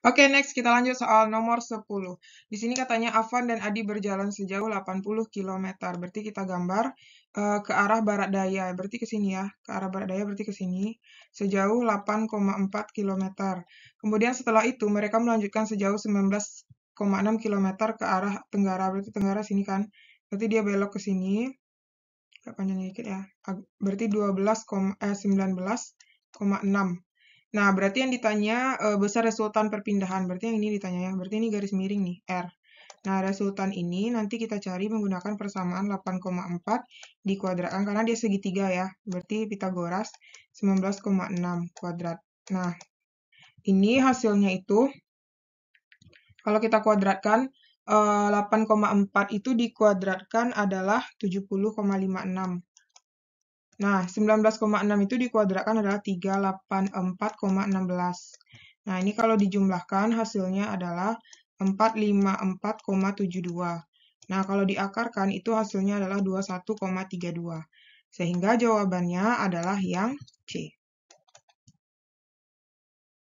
Oke, okay, next kita lanjut soal nomor 10. Di sini katanya Avan dan Adi berjalan sejauh 80 km. Berarti kita gambar uh, ke arah barat daya. Berarti ke sini ya. Ke arah barat daya berarti ke sini. Sejauh 8,4 km. Kemudian setelah itu mereka melanjutkan sejauh 19,6 km ke arah tenggara. Berarti tenggara sini kan. Berarti dia belok ke sini. Agak panjang dikit ya. Berarti 12, eh, 19,6 Nah, berarti yang ditanya e, besar resultan perpindahan. Berarti yang ini ditanya ya. Berarti ini garis miring nih, R. Nah, resultan ini nanti kita cari menggunakan persamaan 8,4 di kuadratan. Karena dia segitiga ya. Berarti Pitagoras 19,6 kuadrat. Nah, ini hasilnya itu. Kalau kita kuadratkan, 8,4 eh, itu dikuadratkan adalah 70,56. Nah, 19,6 itu dikuadratkan adalah 384,16. Nah, ini kalau dijumlahkan hasilnya adalah 454,72. Nah, kalau diakarkan itu hasilnya adalah 21,32. Sehingga jawabannya adalah yang C.